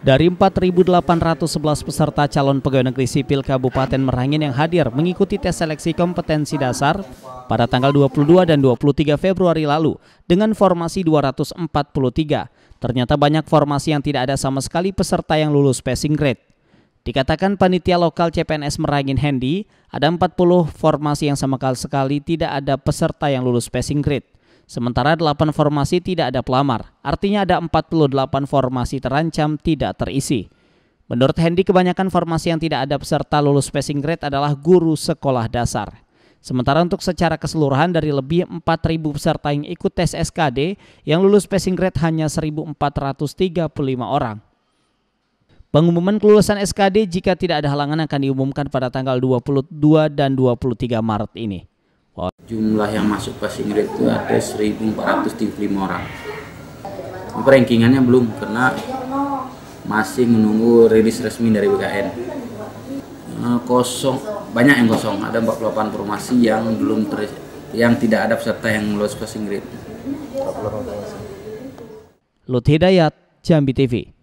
Dari 4.811 peserta calon pegawai negeri sipil Kabupaten Merangin yang hadir mengikuti tes seleksi kompetensi dasar pada tanggal 22 dan 23 Februari lalu dengan formasi 243, ternyata banyak formasi yang tidak ada sama sekali peserta yang lulus passing grade. Dikatakan panitia lokal CPNS Merangin Handy, ada 40 formasi yang sama sekali tidak ada peserta yang lulus passing grade. Sementara 8 formasi tidak ada pelamar, artinya ada 48 formasi terancam tidak terisi. Menurut Hendy, kebanyakan formasi yang tidak ada peserta lulus passing grade adalah guru sekolah dasar. Sementara untuk secara keseluruhan dari lebih 4.000 peserta yang ikut tes SKD, yang lulus passing grade hanya 1.435 orang. Pengumuman kelulusan SKD jika tidak ada halangan akan diumumkan pada tanggal 22 dan 23 Maret ini. Jumlah yang masuk ke grade itu ada 1435 orang. perengkingannya belum karena masih menunggu rilis resmi dari BKN. Eh, kosong banyak yang kosong, ada 48 formasi yang belum ter, yang tidak ada peserta yang lolos passing grade. Lut Hidayat, Jambi TV.